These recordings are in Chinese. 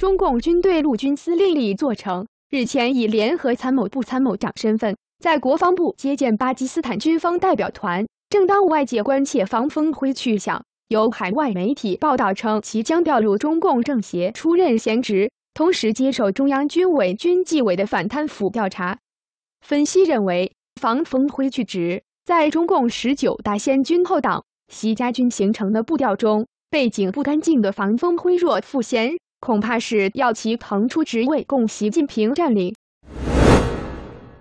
中共军队陆军司令李作成日前以联合参谋部参谋长身份在国防部接见巴基斯坦军方代表团。正当外界关切防风辉去向，有海外媒体报道称其将调入中共政协出任闲职，同时接受中央军委军纪委的反贪腐调查。分析认为，防风辉去职在中共十九大先军后党习家军形成的步调中，背景不干净的防风辉若赋闲。恐怕是要其腾出职位供习近平占领。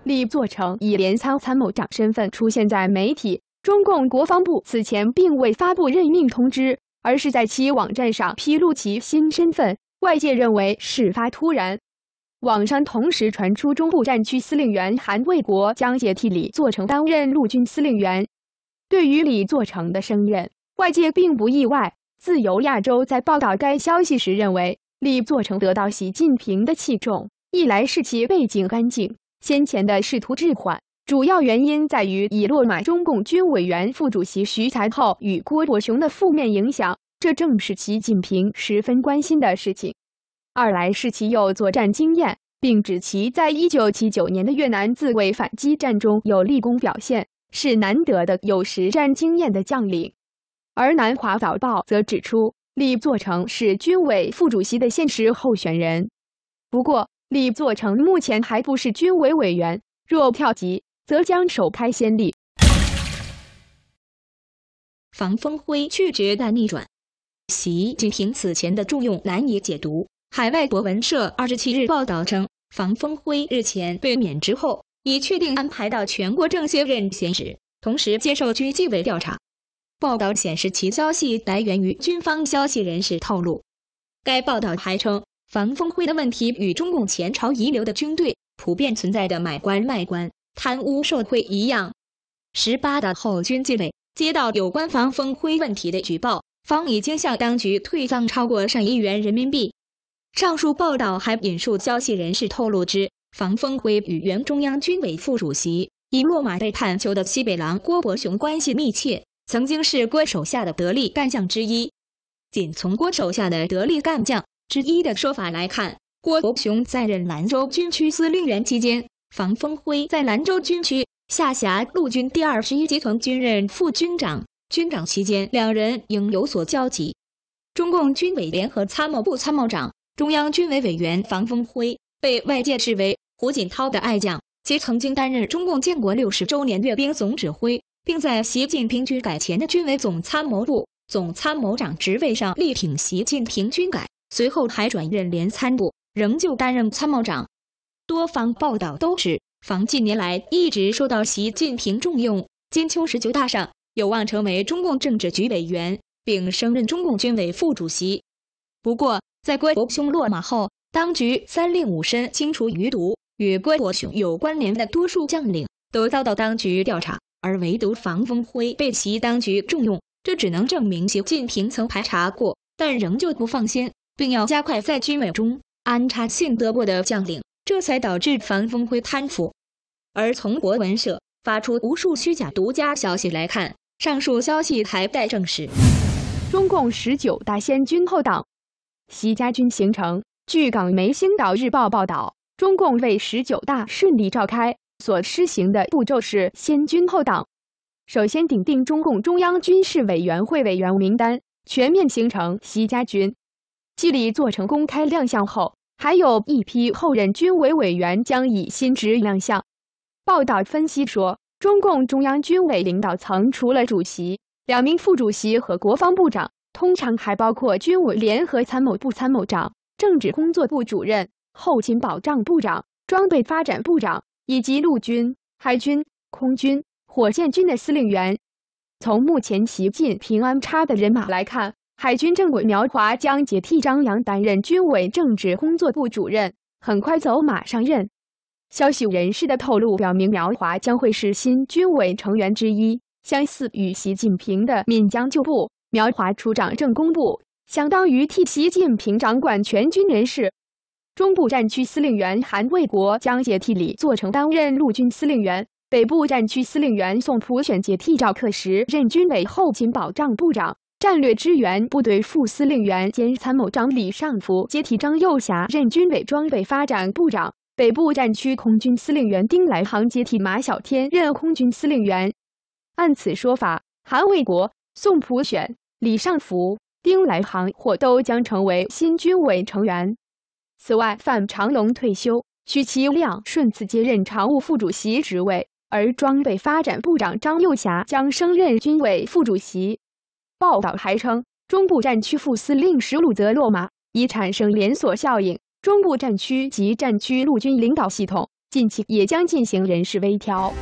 李作成以联参参谋长身份出现在媒体，中共国防部此前并未发布任命通知，而是在其网站上披露其新身份。外界认为事发突然，网上同时传出中部战区司令员韩卫国将接替李作成担任陆军司令员。对于李作成的升任，外界并不意外。自由亚洲在报道该消息时认为。李作成得到习近平的器重，一来是其背景干净，先前的仕途置换，主要原因在于已落马中共军委员副主席徐才厚与郭伯雄的负面影响，这正是习近平十分关心的事情；二来是其有作战经验，并指其在1979年的越南自卫反击战中有立功表现，是难得的有实战经验的将领。而南华早报则指出。李作成是军委副主席的现实候选人，不过李作成目前还不是军委委员。若票级，则将首开先例。房峰辉拒绝大逆转，习仅凭此前的重用难以解读。海外博文社二十七日报道称，房峰辉日前被免职后，已确定安排到全国政协任闲职，同时接受区纪委调查。报道显示，其消息来源于军方消息人士透露。该报道还称，防风辉的问题与中共前朝遗留的军队普遍存在的买官卖官、贪污受贿一样。十八大后，军纪委接到有关防风辉问题的举报，方已经向当局退赃超过上亿元人民币。上述报道还引述消息人士透露，之防风辉与原中央军委副主席、以落马被判囚的西北狼郭伯雄关系密切。曾经是郭手下的得力干将之一。仅从郭手下的得力干将之一的说法来看，郭伯雄在任兰州军区司令员期间，房峰辉在兰州军区下辖陆军第二十一集团军任副军长、军长期间，两人应有所交集。中共军委联合参谋部参谋长、中央军委委员房峰辉被外界视为胡锦涛的爱将，其曾经担任中共建国六十周年阅兵总指挥。并在习近平军改前的军委总参谋部总参谋长职位上力挺习近平军改，随后还转任联参部，仍旧担任参谋长。多方报道都指，房近年来一直受到习近平重用。金秋十九大上，有望成为中共政治局委员，并升任中共军委副主席。不过，在郭伯雄落马后，当局三令五申清除余毒，与郭伯雄有关联的多数将领都遭到当局调查。而唯独房风辉被其当局重用，这只能证明习近平曾排查过，但仍旧不放心，并要加快在军委中安插信得过的将领，这才导致房风辉贪腐。而从国文社发出无数虚假独家消息来看，上述消息还待证实。中共十九大先军后党，习家军形成。据港媒《星岛日报》报道，中共为十九大顺利召开。所施行的步骤是先军后党，首先顶定中共中央军事委员会委员名单，全面形成习家军。纪律做成公开亮相后，还有一批后任军委委员将以新职亮相。报道分析说，中共中央军委领导层除了主席、两名副主席和国防部长，通常还包括军委联合参谋部参谋长、政治工作部主任、后勤保障部长、装备发展部长。以及陆军、海军、空军、火箭军的司令员。从目前习近平安插的人马来看，海军政委苗华将接替张扬担任军委政治工作部主任，很快走马上任。消息人士的透露表明，苗华将会是新军委成员之一。相似与习近平的闽江旧部苗华处长正工部，相当于替习近平掌管全军人事。中部战区司令员韩卫国将接替李作成担任陆军司令员，北部战区司令员宋普选接替赵克石任军委后勤保障部长，战略支援部队副司令员兼参谋长李尚福接替张幼霞任军委装备发展部长，北部战区空军司令员丁来航接替马晓天任空军司令员。按此说法，韩卫国、宋普选、李尚福、丁来航或都将成为新军委成员。此外，范长龙退休，许其亮顺次接任常务副主席职位，而装备发展部长张幼侠将升任军委副主席。报道还称，中部战区副司令石鲁泽落马，已产生连锁效应，中部战区及战区陆军领导系统近期也将进行人事微调。